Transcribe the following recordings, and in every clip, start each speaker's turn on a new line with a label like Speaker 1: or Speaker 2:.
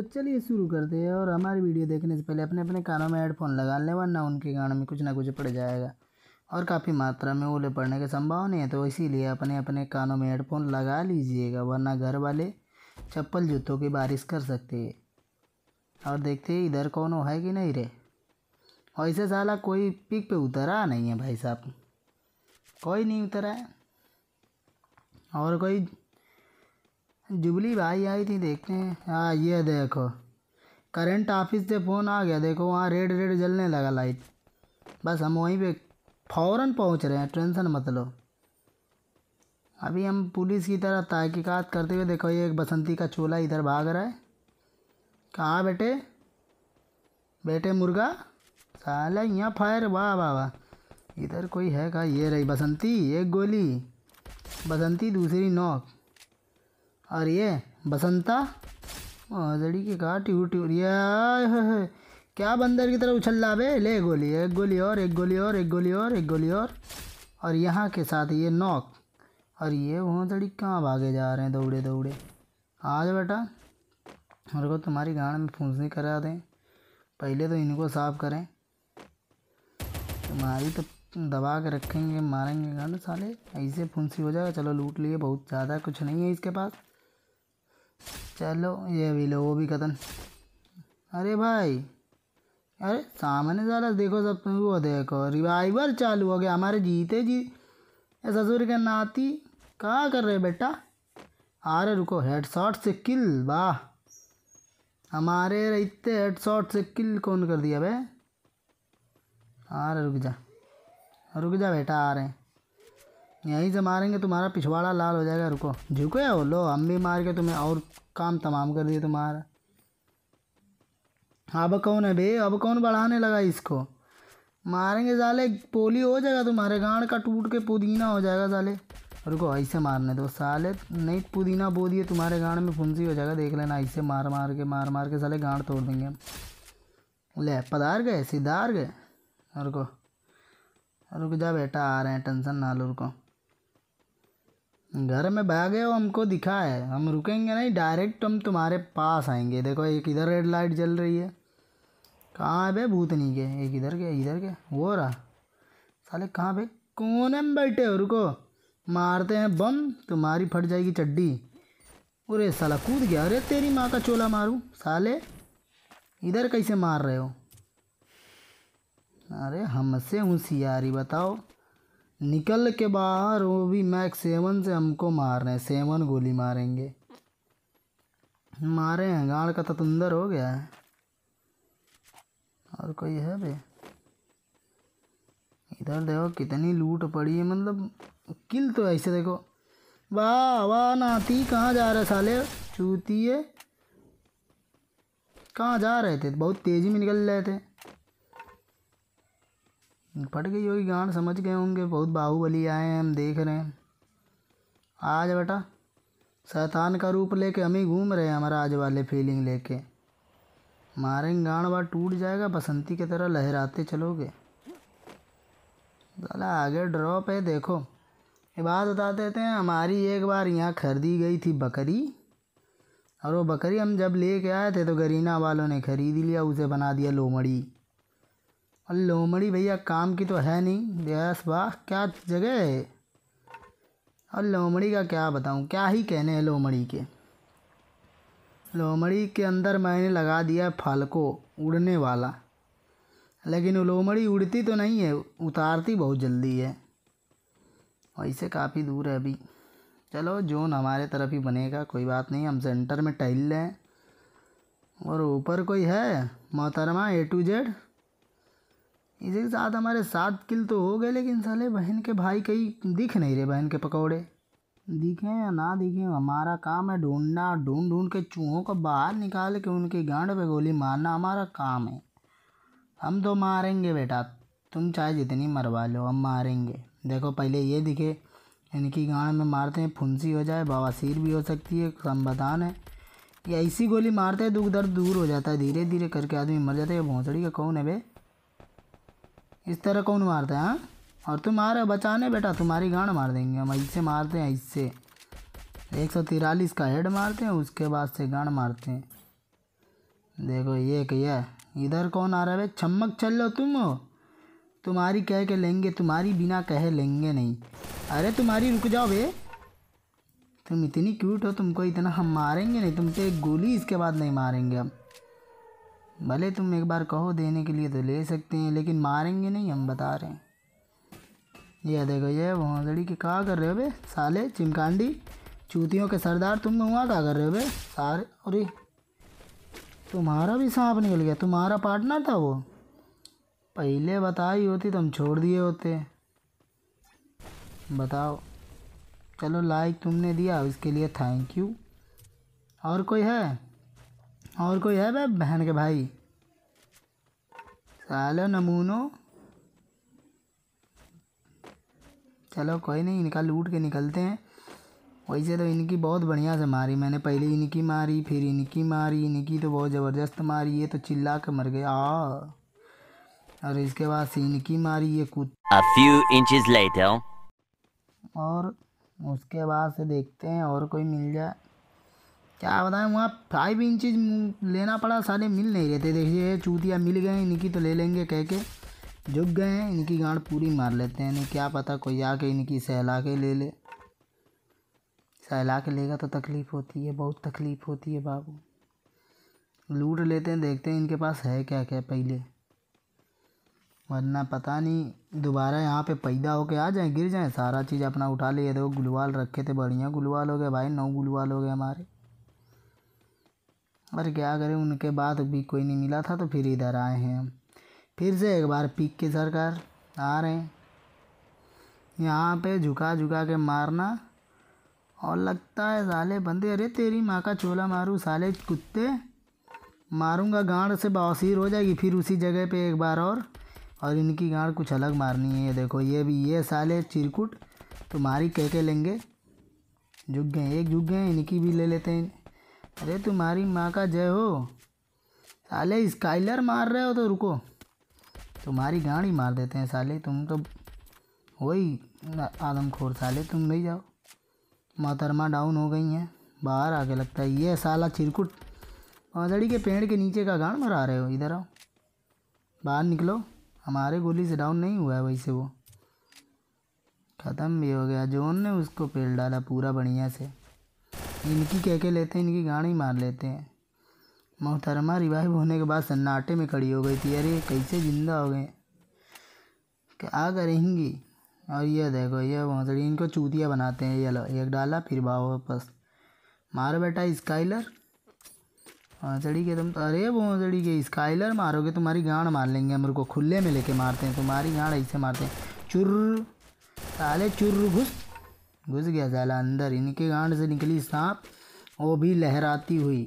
Speaker 1: तो चलिए शुरू करते हैं और हमारी वीडियो देखने से पहले अपने अपने कानों में हेडफोन लगा लें वरना उनके कानों में कुछ ना कुछ पड़ जाएगा और काफ़ी मात्रा में ओले पड़ने की संभावना है तो इसीलिए अपने अपने कानों में हेडफोन लगा लीजिएगा वरना घर वाले चप्पल जूतों की बारिश कर सकते हैं और देखते हैं इधर कौन है कि नहीं रे और इसे साला कोई पिक पे उतरा नहीं है भाई साहब कोई नहीं उतरा है और कोई जुबली भाई आई थी देखते हैं हाँ ये देखो करंट ऑफिस से फ़ोन आ गया देखो वहाँ रेड रेड जलने लगा लाइट बस हम वहीं पे फ़ौरन पहुँच रहे हैं टेंशन मत लो अभी हम पुलिस की तरह तहकीकात करते हुए देखो ये एक बसंती का चूल्हा इधर भाग रहा है कहाँ बेटे बेटे मुर्गा साला यहाँ फायर वाह वाह वाह इधर कोई है का ये रही बसंती एक गोली बसंती दूसरी नौक और ये बसंता औजड़ी के कहा ट्यू और ये क्या बंदर की तरह उछल रहा है ले गोली एक गोली और एक गोली और एक गोली और एक गोली और और यहाँ के साथ ये नॉक और ये वो जड़ी कहाँ भागे जा रहे हैं दौड़े दौड़े आज बेटा मेरे को तुम्हारी गाड़ में फूस नहीं करा दें पहले तो इनको साफ करें तुम्हारी तो दबा के रखेंगे मारेंगे गाड़ साले ऐसे फुंसी हो जाएगा चलो लूट लिए बहुत ज़्यादा कुछ नहीं है इसके पास चलो ये भी लो वो भी खत्म अरे भाई अरे सामने ज़रा देखो सब तुम वो देखो रिवाइवर चालू हो गया हमारे जीते जी ससुर के नाती कहा कर रहे बेटा आ रहे रुको हेड शॉट से किल वाह हमारे इतने हेड शॉट से किल कौन कर दिया भाई आ रहे रुक जा रुक जा बेटा आ रहे हैं यहीं से मारेंगे तुम्हारा पिछवाड़ा लाल हो जाएगा रुको झुको या लो हम भी मार के तुम्हें और काम तमाम कर दिए तुम्हारा अब कौन है भाई अब कौन बढ़ाने लगा इसको मारेंगे जाले पोली हो जाएगा तुम्हारे गांड का टूट के पुदीना हो जाएगा जाले रुको ऐसे मारने दो साले नहीं पुदीना बो दिए तुम्हारे गांड में फुंसी हो जाएगा देख लेना ऐसे मार मार के मार मार के साले गांड तोड़ देंगे हम ले पधार गए सीधा गए रुको रुक जा बेटा आ रहे हैं टेंशन ना लो रुको घर में बह गए हो हमको दिखा है हम रुकेंगे नहीं डायरेक्ट हम तुम्हारे पास आएंगे देखो एक इधर रेड लाइट जल रही है कहाँ है भाई भूतनी के एक इधर के इधर के वो रहा साले कहाँ पे कौन में बैठे हो रुको मारते हैं बम तुम्हारी फट जाएगी चड्डी अरे साला कूद गया अरे तेरी माँ का चोला मारूँ साले इधर कैसे मार रहे हो अरे हमसे सियारी बताओ निकल के बाहर वो भी मैक सेवन से हमको मार रहे हैं सेवन गोली मारेंगे मारे हैं गाड़ का ततंदर तो हो गया है और कोई है बे इधर देखो कितनी लूट पड़ी है मतलब किल तो ऐसे देखो वाह वाह नाती कहाँ जा रहे साले चूती है कहाँ जा रहे थे बहुत तेज़ी में निकल रहे थे फट गई होगी गांड समझ गए होंगे बहुत बाहुबली आए हैं हम देख रहे हैं आज बेटा शैतान का रूप लेके हम ही घूम रहे हैं हमारा आज वाले फीलिंग लेके मारेंगे गांड बार टूट जाएगा बसंती की तरह लहराते चलोगे चला आगे ड्रॉप है देखो ये बात बता देते हैं हमारी एक बार यहाँ खरीदी गई थी बकरी और वो बकरी हम जब ले कर आए थे तो गरीना वालों ने खरीद लिया उसे बना दिया लोमड़ी और लोमड़ी भैया काम की तो है नहीं यस वाह क्या जगह है और लोमड़ी का क्या बताऊँ क्या ही कहने हैं लोमड़ी के लोमड़ी के अंदर मैंने लगा दिया फल को उड़ने वाला लेकिन वो लोमड़ी उड़ती तो नहीं है उतारती बहुत जल्दी है वैसे काफ़ी दूर है अभी चलो जोन हमारे तरफ ही बनेगा कोई बात नहीं हम सेंटर में टहल लें और ऊपर कोई है मोहतरमा ए टू जेड इसी के साथ हमारे सात किल तो हो गए लेकिन साले बहन के भाई कहीं दिख नहीं रहे बहन के पकौड़े दिखें या ना दिखें हमारा काम है ढूंढना ढूंढ ढूंढ के चूहों को बाहर निकाल के उनके गांड पे गोली मारना हमारा काम है हम तो मारेंगे बेटा तुम चाहे जितनी मरवा लो हम मारेंगे देखो पहले ये दिखे इनकी गांड में मारते हैं फुंसी हो जाए बवासीर भी हो सकती है संबदान है ये ऐसी गोली मारते हैं दुख दर्द दूर हो जाता है धीरे धीरे करके आदमी मर जाता है ये का कौन है भाई इस तरह कौन मारता है हाँ और तुम आ रहे हो बचाने बेटा तुम्हारी गांड मार देंगे हम इससे मारते हैं इससे एक सौ तिरालीस का हेड मारते हैं उसके बाद से गांड मारते हैं देखो ये किया इधर कौन आ रहा है छमक चल लो तुम तुम्हारी कह के लेंगे तुम्हारी बिना कहे लेंगे नहीं अरे तुम्हारी रुक जाओ भे तुम इतनी क्यूट हो तुमको इतना हम मारेंगे नहीं तुम तो एक गोली इसके बाद नहीं मारेंगे हम भले तुम एक बार कहो देने के लिए तो ले सकते हैं लेकिन मारेंगे नहीं हम बता रहे हैं यह देखो ये भोंसड़ी के कहा कर रहे हो बे साले चिमकांडी चूतियों के सरदार तुम हुआ कहा कर रहे हो बे सारे अरे तुम्हारा भी सांप निकल गया तुम्हारा पार्टनर था वो पहले बताई होती तो हम छोड़ दिए होते बताओ चलो लाइक तुमने दिया उसके लिए थैंक यू और कोई है और कोई है भाई बहन के भाई सालो नमूनो चलो कोई नहीं इनका लूट के निकलते हैं वैसे तो इनकी बहुत बढ़िया से मारी मैंने पहले इनकी मारी फिर इनकी मारी इनकी तो बहुत ज़बरदस्त मारी ये तो चिल्ला के मर आ और इसके बाद से इनकी मारी ये कूद और उसके बाद से देखते हैं और कोई मिल जाए क्या बताएं वहाँ फाइव इंचज लेना पड़ा साले मिल नहीं रहते देखिए चूतिया मिल गए इनकी तो ले लेंगे कह के झुक गए हैं इनकी गांड पूरी मार लेते हैं क्या पता कोई आके इनकी सहला के ले ले सहला के लेगा तो तकलीफ़ होती है बहुत तकलीफ़ होती है बाबू लूट लेते हैं देखते हैं इनके पास है क्या क्या पहले वरना पता नहीं दोबारा यहाँ पे पैदा होके आ जाए गिर जाए सारा चीज़ अपना उठा लिए देखो गुलवाल रखे थे बढ़िया गुलवाल हो गए भाई नौ गुलवाल हो गए हमारे और क्या करें उनके बाद भी कोई नहीं मिला था तो फिर इधर आए हैं हम फिर से एक बार पीक की सरकार आ रहे हैं यहाँ पे झुका झुका के मारना और लगता है साले बंदे अरे तेरी माँ का चोला मारूँ साले कुत्ते मारूंगा गांड से बासिर हो जाएगी फिर उसी जगह पे एक बार और और इनकी गांड कुछ अलग मारनी है ये देखो ये भी ये साले चिरकुट तुम्हारी कह के लेंगे झुक गए एक झुक गए इनकी भी ले लेते हैं अरे तुम्हारी माँ का जय हो साले स्काइलर मार रहे हो तो रुको तुम्हारी गाड़ी मार देते हैं साले तुम तो वही आदमखोर साले तुम नहीं जाओ मातरमा डाउन हो गई हैं बाहर आके लगता है ये साला चिरकुट औजड़ी के पेड़ के नीचे का गांड मरा रहे हो इधर आओ बाहर निकलो हमारे गोली से डाउन नहीं हुआ है वैसे वो ख़त्म भी हो गया जोन ने उसको पेड़ डाला पूरा बढ़िया से इनकी कह के लेते हैं इनकी गाड़ी मार लेते हैं मोहतरमा रिवाइव होने के बाद सन्नाटे में खड़ी हो गई थी अरे कैसे ज़िंदा हो गए क्या करेंगी और यह देखो ये भोंसड़ी इनको चूतिया बनाते हैं ये लो एक डाला फिर भाव वापस मारो बेटा स्काइलर भोंसड़ी के तुम अरे भोंसड़ी के स्काइलर मारोगे तुम्हारी गाड़ मार लेंगे हम को खुले में लेके मारते हैं तुम्हारी गांड ऐसे मारते हैं चुर्र ताले चुर्र घुस घुस गया जाला अंदर इनके गांड से निकली सांप वो भी लहराती हुई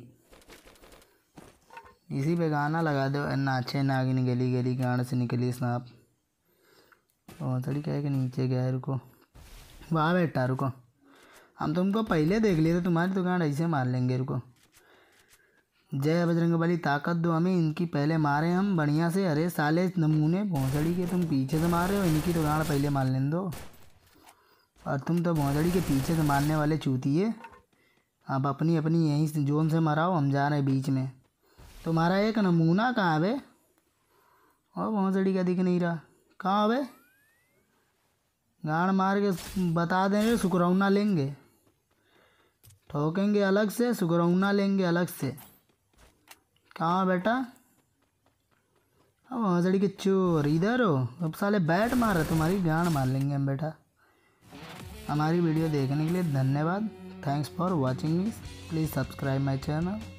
Speaker 1: इसी पे गाना लगा दो नाचे नागिन गली गली गांड से निकली सांप और थोड़ी कह के नीचे गया रुको वहाँ बैठा रुको हम तुमको पहले देख लिए थे तुम्हारी दुकान तो ऐसे मार लेंगे रुको जय बजरंग बली ताकत दो हमें इनकी पहले मारे हम बढ़िया से अरे साले नमूने पहुँचड़ी के तुम पीछे से मारे हो इनकी दुकान तो पहले मार लें दो और तुम तो भौजड़ी के पीछे से मारने वाले चूती है आप अपनी अपनी यहीं से जोन से मराओ हम जा रहे हैं बीच में तुम्हारा एक नमूना कहाँ बे और भौजड़ी का दिख नहीं रहा कहाँ भाई गाड़ मार के बता देंगे सुकरौना लेंगे ठोकेंगे अलग से सुकरौना लेंगे अलग से कहाँ बेटा अब हजड़ी के चोर इधर हो अब साले बैट मार रहे तुम्हारी गाड़ मार लेंगे हम बेटा हमारी वीडियो देखने के लिए धन्यवाद thanks for watching me please subscribe my channel